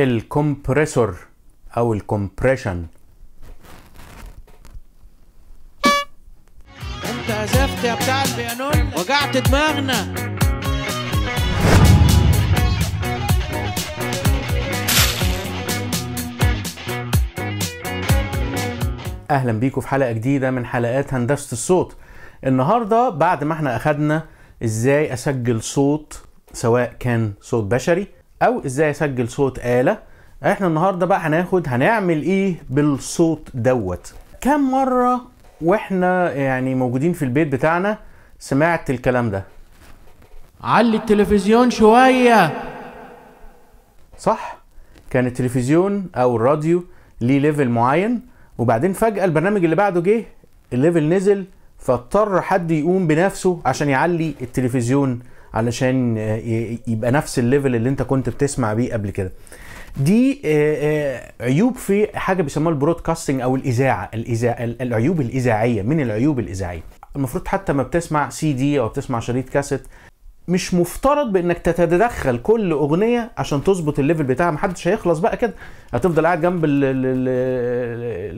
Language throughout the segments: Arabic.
الكمبريسور أو الكمبريشن أنت عزفت يا بتاع البيانون وجعت دماغنا اهلا بيكم في حلقه جديده من حلقات هندسه الصوت النهارده بعد ما احنا اخدنا ازاي اسجل صوت سواء كان صوت بشري او ازاي اسجل صوت آلة احنا النهاردة بقى هناخد هنعمل ايه بالصوت دوت كم مرة واحنا يعني موجودين في البيت بتاعنا سمعت الكلام ده علي التلفزيون شوية صح كان التلفزيون او الراديو ليه ليفل معين وبعدين فجأة البرنامج اللي بعده جه الليفل نزل فاضطر حد يقوم بنفسه عشان يعلي التلفزيون علشان آه، يبقى نفس الليفل اللي انت كنت بتسمع بيه قبل كده دي آه، آه، عيوب في حاجه بيسموها البرودكاستنج او الاذاعه الإزاع... العيوب الاذاعيه من العيوب الاذاعيه المفروض حتى ما بتسمع سي دي او بتسمع شريط كاسيت مش مفترض بانك تتدخل كل اغنيه عشان تظبط الليفل بتاعها محدش هيخلص بقى كده هتفضل قاعد جنب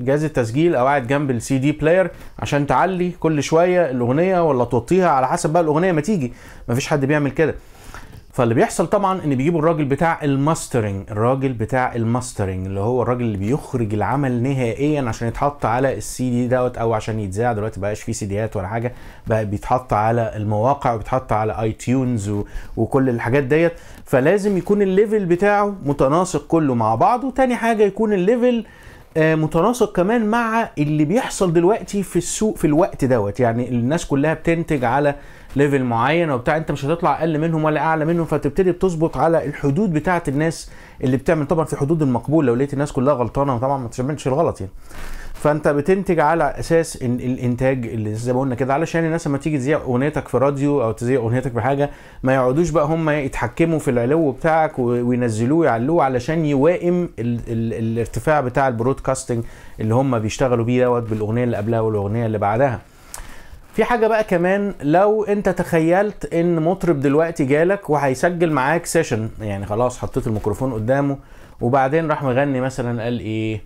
جهاز التسجيل او قاعد جنب السي دي بلاير عشان تعلي كل شويه الاغنيه ولا توطيها على حسب بقى الاغنيه ما تيجي مفيش حد بيعمل كده فاللي بيحصل طبعا ان بيجيبوا الراجل بتاع الماسترنج الراجل بتاع الماسترنج اللي هو الراجل اللي بيخرج العمل نهائيا عشان يتحط على السي دي دوت او عشان يتذاع دلوقتي بقاش فيه سيديات ولا حاجه بقى بيتحط على المواقع وبيتحط على اي تيونز و... وكل الحاجات ديت فلازم يكون الليفل بتاعه متناسق كله مع بعضه تاني حاجه يكون الليفل آه، متناسق كمان مع اللي بيحصل دلوقتي في السوق في الوقت دوت يعني الناس كلها بتنتج على ليفل معين وبتاع انت مش هتطلع اقل منهم ولا اعلى منهم فتبتدي بتظبط على الحدود بتاعه الناس اللي بتعمل طبعا في حدود المقبول لو لقيت الناس كلها غلطانه طبعا ما تعملش الغلط يعني فانت بتنتج على اساس إن الانتاج اللي زي ما قلنا كده علشان الناس لما تيجي تذيع اغنيتك في راديو او تذيع اغنيتك بحاجه ما يقعدوش بقى هم يتحكموا في العلو بتاعك وينزلوه يعلوه علشان يوائم ال ال الارتفاع بتاع البرودكاستنج اللي هم بيشتغلوا بيه دوت بالاغنيه اللي قبلها والاغنيه اللي بعدها في حاجه بقى كمان لو انت تخيلت ان مطرب دلوقتي جالك وهيسجل معاك سيشن يعني خلاص حطيت الميكروفون قدامه وبعدين راح مغني مثلا قال ايه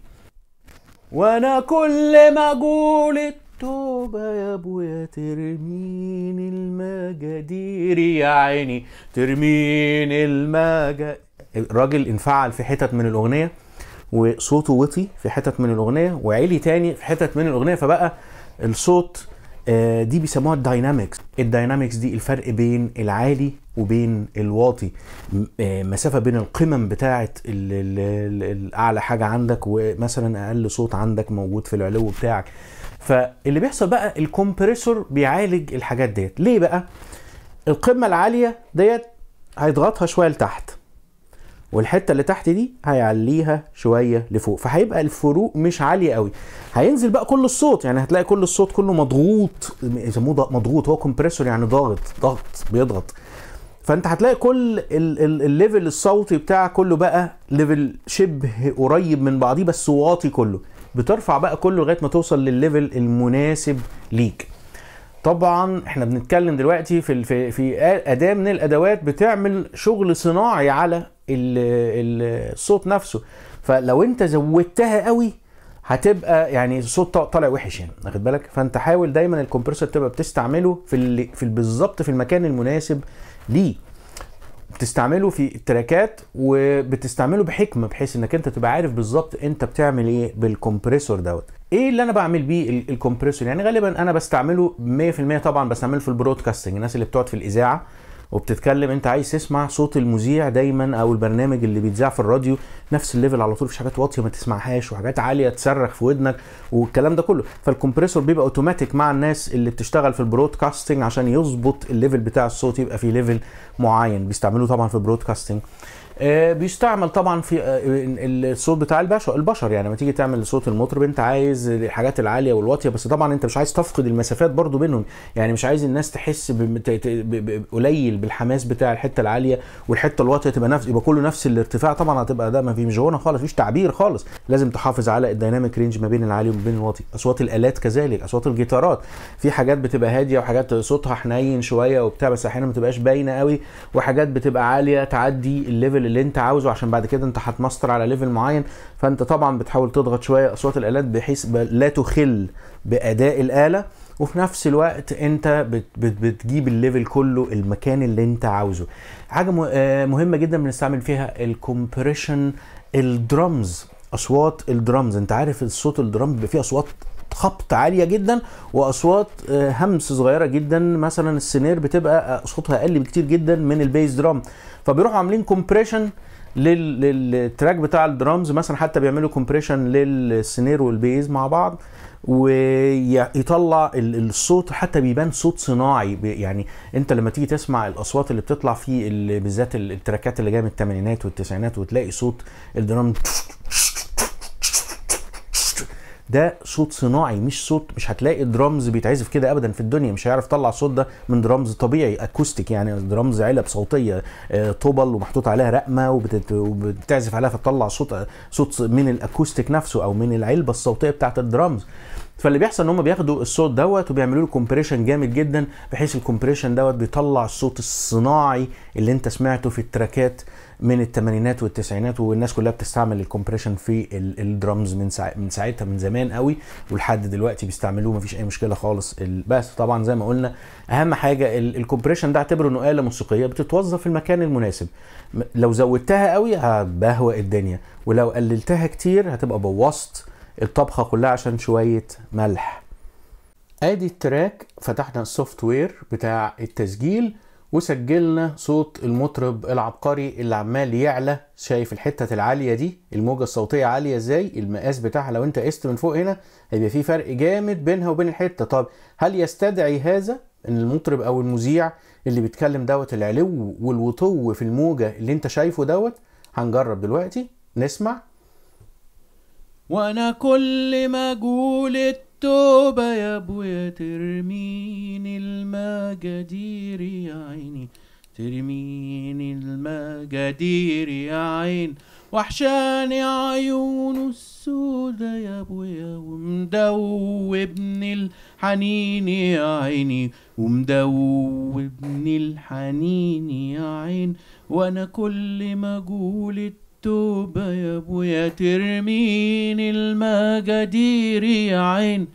وانا كل ما اقول التوبة يا ابويا ترميني المجادير يا عيني ترميني المجا الراجل انفعل في حتت من الاغنية وصوته وطي في حتت من الاغنية وعلي تاني في حتت من الاغنية فبقى الصوت آه، دي بيسموها الداينامكس الداينامكس دي الفرق بين العالي وبين الواطي آه، مسافة بين القمم بتاعة الأعلى حاجة عندك ومثلا أقل صوت عندك موجود في العلو بتاعك فاللي بيحصل بقى الكمبريسور بيعالج الحاجات ديت ليه بقى القمة العالية ديت هيضغطها شوية لتحت والحته اللي تحت دي هيعليها شويه لفوق فهيبقى الفروق مش عاليه قوي هينزل بقى كل الصوت يعني هتلاقي كل الصوت كله مضغوط يسموه مضغوط هو كومبريسور يعني ضاغط ضغط بيضغط فانت هتلاقي كل الليفل الصوتي بتاع كله بقى ليفل شبه قريب من بعضيه بس واطي كله بترفع بقى كله لغايه ما توصل للليفل المناسب ليك طبعا احنا بنتكلم دلوقتي في في اداه من الادوات بتعمل شغل صناعي على الصوت نفسه فلو انت زودتها قوي هتبقى يعني الصوت طالع وحش يعني واخد بالك فانت حاول دايما الكمبريسور تبقى بتستعمله في اللي في بالظبط في المكان المناسب ليه بتستعمله في التراكات وبتستعمله بحكمه بحيث انك انت تبقى عارف بالظبط انت بتعمل ايه بالكمبريسور دوت ايه اللي انا بعمل بيه الكمبريسور يعني غالبا انا بستعمله 100% طبعا بستعمله في البرودكاستنج الناس اللي بتقعد في الاذاعه وبتتكلم انت عايز تسمع صوت المذيع دايما او البرنامج اللي بيتذاع في الراديو نفس الليفل على طول مفيش حاجات واطيه ما تسمعهاش وحاجات عاليه تصرخ في ودنك والكلام ده كله فالكمبريسور بيبقى اوتوماتيك مع الناس اللي بتشتغل في البرودكاستنج عشان يظبط الليفل بتاع الصوت يبقى في ليفل معين بيستعملوه طبعا في البرودكاستنج آه، بيستعمل طبعا في آه، الصوت بتاع البشر البشر يعني لما تيجي تعمل صوت المطرب انت عايز الحاجات العاليه والواطيه بس طبعا انت مش عايز تفقد المسافات برضو بينهم يعني مش عايز الناس تحس قليل بالحماس بتاع الحته العاليه والحته الواطيه تبقى نفس يبقى كله نفس الارتفاع طبعا هتبقى ده ما في مش خالص مفيش تعبير خالص لازم تحافظ على الديناميك رينج ما بين العالي وما بين الواطي اصوات الالات كذلك اصوات الجيتارات في حاجات بتبقى هاديه وحاجات صوتها حنين شويه وبتاع بس احيانا ما تبقاش باينه قوي وحاجات بتبقى عاليه تعدي الليفل اللي انت عاوزه عشان بعد كده انت هتماستر على ليفل معين فانت طبعا بتحاول تضغط شويه اصوات الالات بحيث لا تخل باداء الاله وفي نفس الوقت انت بت بت بتجيب الليفل كله المكان اللي انت عاوزه حاجه آه، مهمه جدا بنستعمل فيها الكومبريشن الدرمز اصوات الدرمز انت عارف الصوت الدرم بيبقى فيه اصوات خبط عاليه جدا واصوات آه، همس صغيره جدا مثلا السنير بتبقى آه، صوتها اقل بكتير جدا من البيز درام فبيروحوا عاملين كومبريشن للتراك بتاع الدرامز مثلا حتى بيعملوا كومبريشن للسنير والبيز مع بعض ويطلع الصوت حتى بيبان صوت صناعي يعني انت لما تيجي تسمع الاصوات اللي بتطلع في بالذات التراكات اللي جايه من الثمانينات والتسعينات وتلاقي صوت الدرام ده صوت صناعي مش صوت مش هتلاقي درامز بيتعزف كده ابدا في الدنيا مش هيعرف يطلع الصوت ده من درامز طبيعي اكوستيك يعني درامز علب صوتيه آه، طبل ومحطوط عليها رقمه وبتعزف عليها فتطلع صوت صوت من الاكوستيك نفسه او من العلبه الصوتيه بتاعت الدرامز فاللي بيحصل ان هم بياخدوا الصوت دوت وبيعملوا له كومبريشن جامد جدا بحيث الكومبريشن دوت بيطلع الصوت الصناعي اللي انت سمعته في التراكات من الثمانينات والتسعينات والناس كلها بتستعمل الكومبريشن في الدرامز من من ساعتها من زمان قوي ولحد دلوقتي بيستعملوه مفيش اي مشكله خالص بس طبعا زي ما قلنا اهم حاجه الكومبريشن ده اعتبره انه اله موسيقيه بتتوظف في المكان المناسب لو زودتها قوي هبهوأ الدنيا ولو قللتها كتير هتبقى بوظت الطبخه كلها عشان شويه ملح ادي التراك فتحنا السوفت وير بتاع التسجيل وسجلنا صوت المطرب العبقري اللي عمال يعلى شايف الحتة العالية دي الموجة الصوتية عالية ازاي المقاس بتاعها لو انت قست من فوق هنا هيبقى في فرق جامد بينها وبين الحتة طب هل يستدعي هذا ان المطرب او المذيع اللي بيتكلم دوت العلو والوطو في الموجة اللي انت شايفه دوت هنجرب دلوقتي نسمع وانا كل ما اقول التوبة يا ابويا ترميني المجادير يا عيني ترميني المجادير يا عين وحشاني عيونه السودة يا ابويا ومدوبني الحنين يا عيني ومدوبني الحنين يا عين وانا كل ما اقول التوبة يا ابويا ترمين المقادير يا عين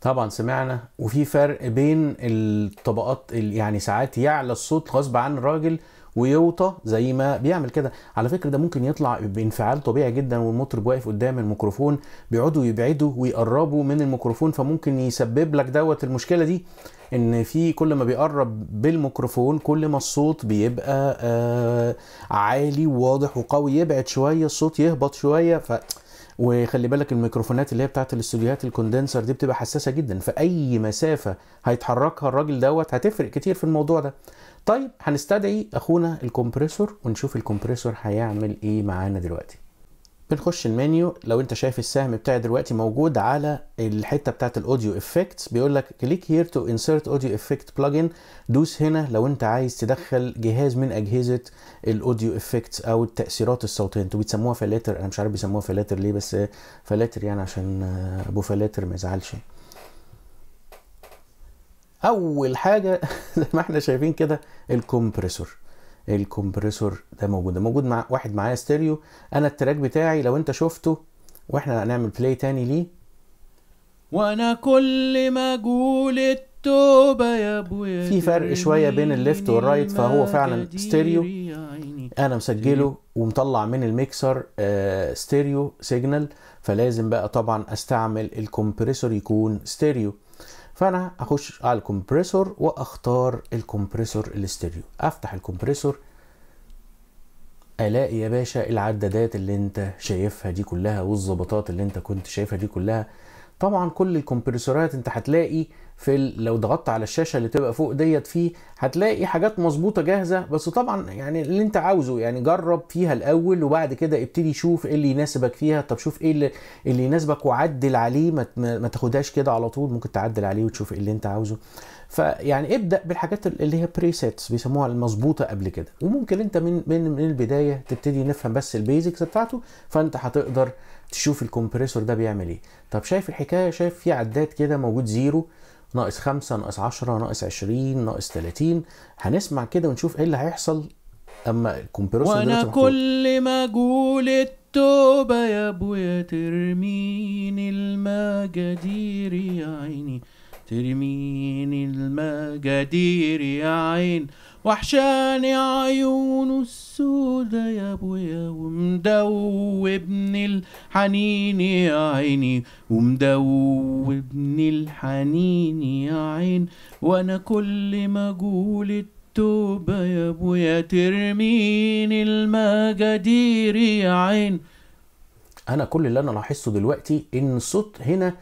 طبعا سمعنا وفي فرق بين الطبقات يعني ساعات يعلى الصوت غصب عن الراجل ويوطى زي ما بيعمل كده على فكره ده ممكن يطلع بانفعال طبيعي جدا والمطرب واقف قدام الميكروفون بيقعدوا يبعدوا ويقربوا من الميكروفون فممكن يسبب لك دوت المشكله دي ان في كل ما بيقرب بالميكروفون كل ما الصوت بيبقى آه عالي وواضح وقوي يبعد شويه الصوت يهبط شويه ف وخلي بالك الميكروفونات اللي هي بتاعت الاستوديوهات الكوندنسر دي بتبقى حساسه جدا فاي مسافه هيتحركها الراجل دوت هتفرق كتير في الموضوع ده طيب هنستدعي اخونا الكمبريسور ونشوف الكمبريسور هيعمل ايه معانا دلوقتي بنخش المنيو لو انت شايف السهم بتاعي دلوقتي موجود على الحته بتاعت الاوديو افكتس بيقول لك كليك هير تو انسرت اوديو افكت بلجن دوس هنا لو انت عايز تدخل جهاز من اجهزه الاوديو افكتس او التاثيرات الصوتيه انتوا بتسموها فلاتر انا مش عارف بيسموها فلاتر ليه بس فلاتر يعني عشان ابو فلاتر ما يزعلش اول حاجه زي ما احنا شايفين كده الكمبريسور الكمبريسور ده موجود ده موجود مع واحد معايا ستيريو انا التراك بتاعي لو انت شفته واحنا هنعمل بلاي تاني ليه وانا كل ما اقول التوبه يا ابويا في فرق شويه بين الليفت والرايت فهو فعلا ستيريو انا مسجله ومطلع من الميكسر آه، ستيريو سيجنال فلازم بقى طبعا استعمل الكمبريسور يكون ستيريو فانا اخش على الكمبريسور واختار الكمبريسور الاستيريو افتح الكمبريسور الاقي يا باشا العدادات اللي انت شايفها دي كلها والظبطات اللي انت كنت شايفها دي كلها طبعا كل الكمبريسورات انت هتلاقي في لو ضغطت على الشاشه اللي تبقى فوق ديت فيه هتلاقي حاجات مظبوطه جاهزه بس طبعا يعني اللي انت عاوزه يعني جرب فيها الاول وبعد كده ابتدي شوف ايه اللي يناسبك فيها طب شوف ايه اللي, اللي يناسبك وعدل عليه ما, ما تاخدهاش كده على طول ممكن تعدل عليه وتشوف ايه اللي انت عاوزه فيعني ابدا بالحاجات اللي هي بريسيتس بيسموها المظبوطه قبل كده وممكن انت من من من البدايه تبتدي نفهم بس البيزكس بتاعته فانت هتقدر تشوف الكمبريسور ده بيعمل ايه طب شايف الحكايه شايف في عداد كده موجود زيرو ناقص 5 ناقص 10 ناقص 20 ناقص 30 هنسمع كده ونشوف ايه اللي هيحصل اما الكمبريسور وانا كل ما اقول التوبه يا ابويا ترميني المجادير يا عيني ترميني المجادير يا عين وحشاني عيونه السودا يا ابويا ومدوبني الحنين يا عيني ومدوبني الحنين يا عين وانا كل ما اقول التوبة يا ابويا ترميني المجادير يا عين انا كل اللي انا لاحظته دلوقتي ان الصوت هنا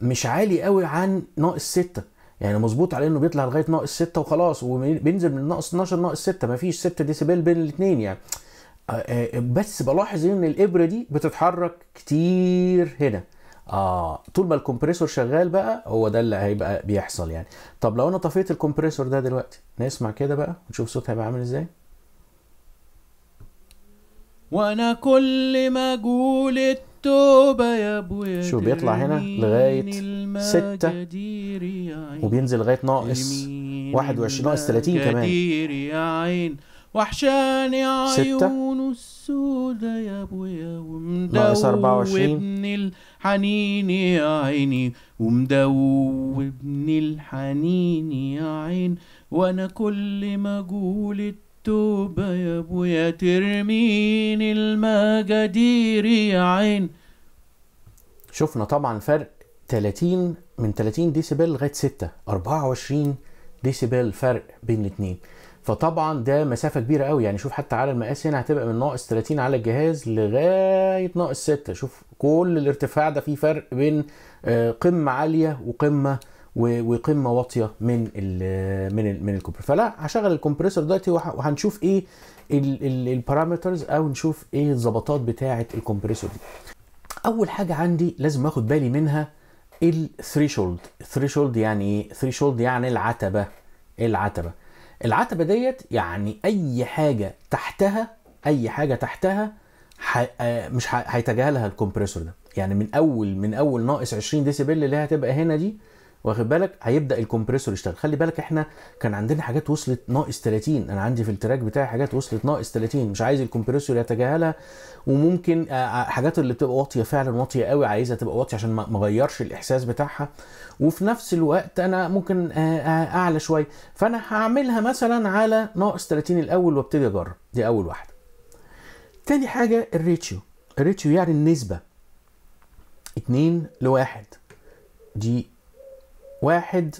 مش عالي قوي عن ناقص ستة يعني مظبوط عليه انه بيطلع لغايه ناقص 6 وخلاص وبينزل من ناقص 12 ناقص 6 مفيش 6 ديسيبل بين الاثنين يعني آه، آه، بس بلاحظ ان الابره دي بتتحرك كتير هنا اه طول ما الكمبريسور شغال بقى هو ده اللي هيبقى بيحصل يعني طب لو انا طفيت الكمبريسور ده دلوقتي نسمع كده بقى ونشوف صوتها هيبقى عامل ازاي وانا كل ما اقول التوبه يا ابويا شو بيطلع هنا لغايه ستة وبينزل لغايه ناقص 21 ناقص 30 كمان وحشاني عيون السودة يا ابويا ومدوبني الحنين يا عيني ومدوبني الحنين يا عين وانا كل ما اقول التوبة يا ابويا ترمين المجادير يا عين شفنا طبعا فرق 30 من 30 ديسيبل لغايه 6 24 ديسيبل فرق بين الاثنين فطبعا ده مسافه كبيره قوي يعني شوف حتى على المقاس هنا هتبقى من ناقص 30 على الجهاز لغايه ناقص 6 شوف كل الارتفاع ده فيه فرق بين آه، قمه عاليه وقمه وقمه واطيه من الـ من الـ من الكوبري فلا هشغل الكمبريسور دلوقتي وهنشوف ايه البارامترز او نشوف ايه الظبطات بتاعه الكمبريسور دي اول حاجه عندي لازم اخد بالي منها الثريشولد الثريشولد يعني ايه ثريشولد يعني العتبه العتبه العتبه ديت يعني اي حاجه تحتها اي حاجه تحتها آه، مش هيتجاهلها الكمبريسور ده يعني من اول من اول ناقص 20 ديسيبل اللي هتبقى هنا دي واخد بالك هيبدا الكمبريسور يشتغل خلي بالك احنا كان عندنا حاجات وصلت ناقص 30 انا عندي في التراك بتاعي حاجات وصلت ناقص 30 مش عايز الكمبريسور يتجاهلها وممكن آه، آه، حاجات اللي بتبقى واطيه فعلا واطيه قوي عايزها تبقى واطيه عشان ما اغيرش الاحساس بتاعها وفي نفس الوقت انا ممكن آه، اعلى شويه فانا هعملها مثلا على ناقص 30 الاول وابتدي اجرب دي اول واحده تاني حاجه الريتشيو الريتشيو يعني النسبه 2 لواحد 1 دي واحد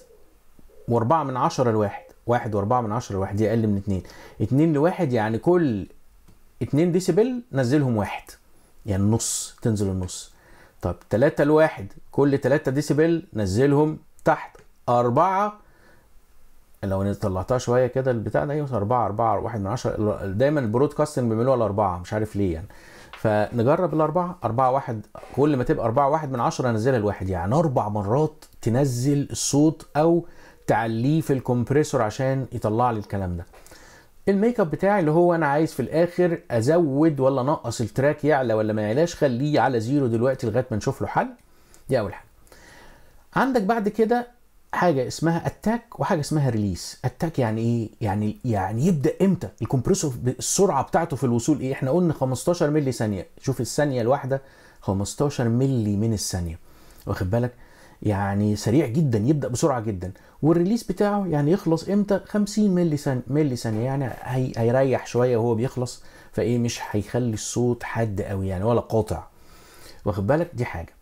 واربعة من عشرة لواحد واحد واربعة من عشرة لواحد دي اقل من اتنين اتنين لواحد يعني كل اتنين ديسيبل نزلهم واحد يعني نص تنزل النص طب تلاتة لواحد كل تلاتة ديسيبل نزلهم تحت أربعة لو طلعتها شوية كده البتاع ده أيوة أربعة أربعة واحد من عشرة دايما البرودكاستنج بيعملوها الأربعة مش عارف ليه يعني فنجرب الاربعه أربعة واحد كل ما تبقى أربعة واحد من عشرة نزلها الواحد يعني اربع مرات تنزل الصوت او تعليه في الكمبريسور عشان يطلع لي الكلام ده الميك اب بتاعي اللي هو انا عايز في الاخر ازود ولا انقص التراك يعلى ولا ما يعلاش خليه على زيرو دلوقتي لغايه ما نشوف له حل دي اول حاجه عندك بعد كده حاجه اسمها اتاك وحاجه اسمها ريليس اتاك يعني ايه يعني يعني يبدا امتى الكمبريسور السرعه بتاعته في الوصول ايه احنا قلنا 15 مللي ثانيه شوف الثانيه الواحده 15 مللي من الثانيه واخد بالك يعني سريع جدا يبدا بسرعه جدا والريليس بتاعه يعني يخلص امتى 50 مللي ثانيه مللي ثانيه يعني هي هيريح شويه وهو بيخلص فايه مش هيخلي الصوت حاد قوي يعني ولا قاطع واخد بالك دي حاجه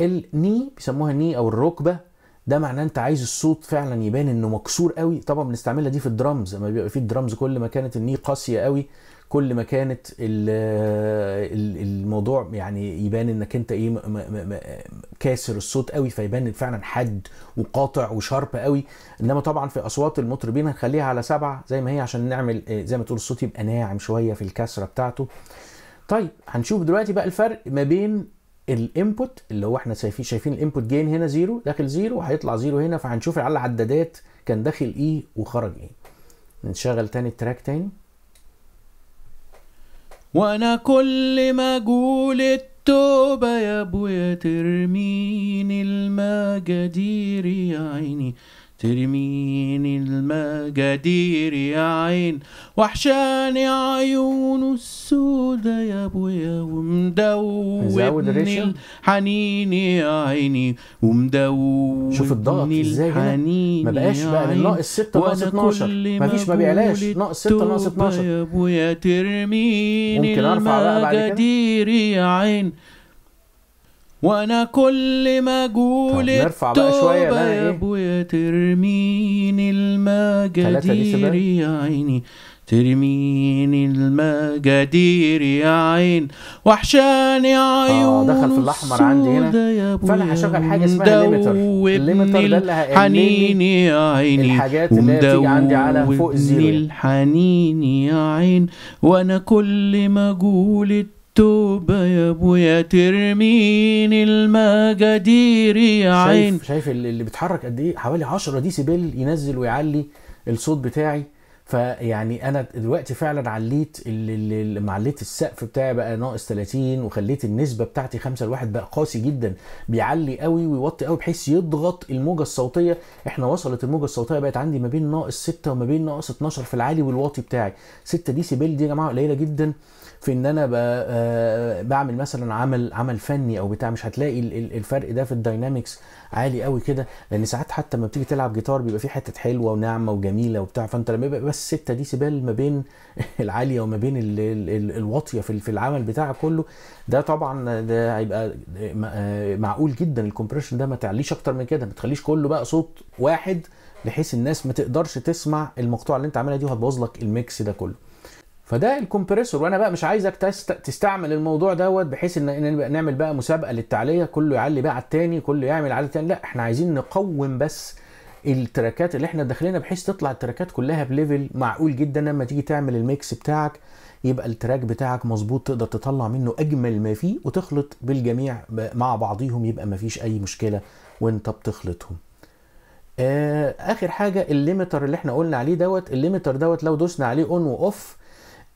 الني بيسموها ني او الركبه ده معناه انت عايز الصوت فعلا يبان انه مكسور قوي طبعا بنستعملها دي في الدرامز لما بيبقى في الدرامز كل ما كانت الني قاسيه قوي كل ما كانت الموضوع يعني يبان انك انت ايه كاسر الصوت قوي فيبان فعلا حد وقاطع وشارب قوي انما طبعا في اصوات المطربين هنخليها على سبعه زي ما هي عشان نعمل آه، زي ما تقول الصوت يبقى ناعم شويه في الكسره بتاعته طيب هنشوف دلوقتي بقى الفرق ما بين الانبوت اللي هو احنا شايفين شايفين الانبوت جين هنا زيرو داخل زيرو وهيطلع زيرو هنا فهنشوف على العدادات كان داخل ايه وخرج ايه نشغل تاني التراك تاني وانا كل ما اقول التوبة يا ابويا ترميني المجادير يا عيني ترميني المجادير يا عين وحشاني عيونه السودة يا ابويا ومدوبني الحنين يا عيني ومدوبني شوف الضغط ازاي هنا ما بقاش بقى من ناقص 6 ناقص 12 ما فيش ما بيعلاش ناقص 6 ناقص 12 يا ابويا ترميني ممكن ارفع بقى بعد كده يا عين وانا كل ما اقول بقى شويه إيه؟ يا ابويا ترميني المجادير يا عيني ترميني المجادير يا عين وحشاني آه، عيون اه دخل في الاحمر عندي هنا فانا هشغل حاجه اسمها الليمتر الليمتر ده اللي حنيني يا عيني الحاجات اللي هي بتيجي عندي على فوق الزيرو الحنين يا عين وانا كل ما اقول التوبة يا ابويا ترميني المجادير يا عين شايف, شايف اللي بيتحرك قد ايه حوالي 10 ديسيبل ينزل ويعلي الصوت بتاعي فيعني انا دلوقتي فعلا عليت اللي معليت السقف بتاعي بقى ناقص 30 وخليت النسبه بتاعتي 5 لواحد بقى قاسي جدا بيعلي قوي ويوطي قوي بحيث يضغط الموجه الصوتيه احنا وصلت الموجه الصوتيه بقت عندي ما بين ناقص 6 وما بين ناقص 12 في العالي والواطي بتاعي 6 دي سيبل دي يا جماعه قليله جدا في ان انا آه، بعمل مثلا عمل عمل فني او بتاع مش هتلاقي الفرق ده في الداينامكس عالي قوي كده لان ساعات حتى لما بتيجي تلعب جيتار بيبقى في حتت حلوه وناعمه وجميله وبتاع فانت لما يبقى بس دي ديسيبل ما بين العاليه وما بين ال ال ال الواطيه في في العمل بتاعك كله ده طبعا ده هيبقى آه معقول جدا الكومبريشن ده ما تعليش اكتر من كده ما تخليش كله بقى صوت واحد بحيث الناس ما تقدرش تسمع المقطوعه اللي انت عاملها دي وهتبوظ لك الميكس ده كله فده الكمبريسور وانا بقى مش عايزك تستعمل الموضوع دوت بحيث ان, إن نعمل بقى مسابقه للتعليه كله يعلي بقى على التاني كله يعمل على التاني لا احنا عايزين نقوم بس التراكات اللي احنا داخلينها بحيث تطلع التراكات كلها بليفل معقول جدا لما تيجي تعمل الميكس بتاعك يبقى التراك بتاعك مظبوط تقدر تطلع منه اجمل ما فيه وتخلط بالجميع مع بعضيهم يبقى ما فيش اي مشكله وانت بتخلطهم آه، اخر حاجه الليمتر اللي احنا قلنا عليه دوت الليمتر دوت لو دوسنا عليه اون واوف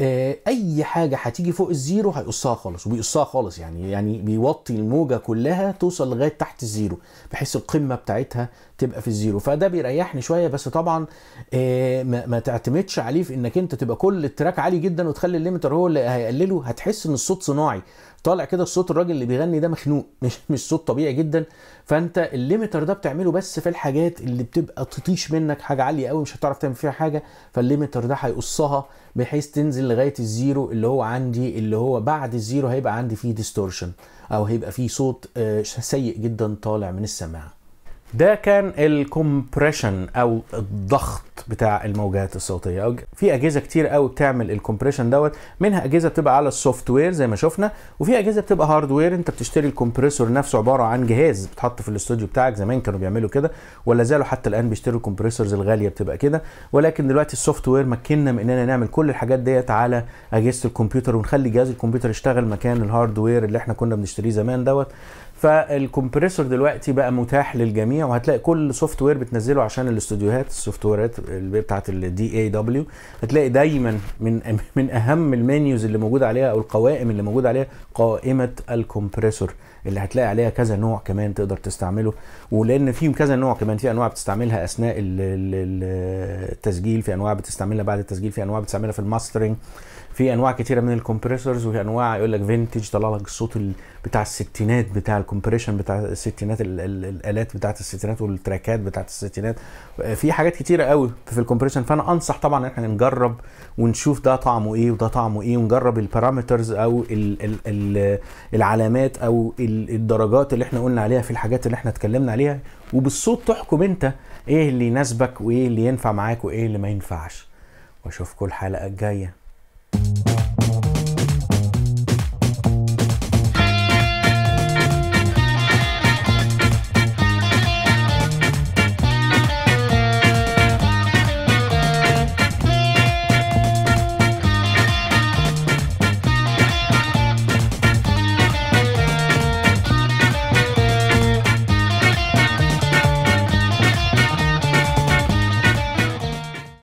آه، اي حاجه هتيجي فوق الزيرو هيقصها خالص وبيقصها خالص يعني يعني بيوطي الموجه كلها توصل لغايه تحت الزيرو بحيث القمه بتاعتها تبقى في الزيرو فده بيريحني شويه بس طبعا آه، ما تعتمدش عليه في انك انت تبقى كل التراك عالي جدا وتخلي الليمتر هو اللي هيقلله هتحس ان الصوت صناعي طالع كده الصوت الراجل اللي بيغني ده مخنوق مش مش صوت طبيعي جدا فانت الليمتر ده بتعمله بس في الحاجات اللي بتبقى تطيش منك حاجه عاليه قوي مش هتعرف تعمل فيها حاجه فالليمتر ده هيقصها بحيث تنزل لغايه الزيرو اللي هو عندي اللي هو بعد الزيرو هيبقى عندي فيه ديستورشن او هيبقى فيه صوت آه، سيء جدا طالع من السماعه ده كان الكومبريشن او الضغط بتاع الموجات الصوتيه في اجهزه كتير قوي بتعمل الكومبريشن دوت منها اجهزه بتبقى على السوفت وير زي ما شفنا وفي اجهزه بتبقى هاردوير انت بتشتري الكمبريسور نفسه عباره عن جهاز بتحط في الاستوديو بتاعك زمان كانوا بيعملوا كده ولا زالوا حتى الان بيشتروا الكمبريسورز الغاليه بتبقى كده ولكن دلوقتي السوفت وير مكننا من اننا نعمل كل الحاجات ديت على اجهزه الكمبيوتر ونخلي جهاز الكمبيوتر يشتغل مكان الهاردوير اللي احنا كنا بنشتريه زمان دوت فالكمبريسور دلوقتي بقى متاح للجميع وهتلاقي كل سوفت وير بتنزله عشان الاستوديوهات السوفت ويرات بتاعت الدي اي دبليو هتلاقي دايما من من اهم المنيوز اللي موجود عليها او القوائم اللي موجود عليها قائمه الكمبريسور اللي هتلاقي عليها كذا نوع كمان تقدر تستعمله ولان فيهم كذا نوع كمان في انواع بتستعملها اثناء التسجيل في انواع بتستعملها بعد التسجيل في انواع بتستعملها في الماسترنج في انواع كتيره من الكمبريسورز وفي انواع يقول لك فينتج طلع لك الصوت بتاع الستينات بتاع الكمبريشن بتاع الستينات الالات بتاعه الستينات والتراكات بتاعه الستينات في حاجات كتيره قوي في الكمبريشن فانا انصح طبعا ان احنا نجرب ونشوف ده طعمه ايه وده طعمه ايه ونجرب البارامترز او الـ الـ العلامات او الدرجات اللي احنا قلنا عليها في الحاجات اللي احنا اتكلمنا عليها وبالصوت تحكم انت ايه اللي يناسبك وايه اللي ينفع معاك وايه اللي ما ينفعش واشوفكم الحلقه الجايه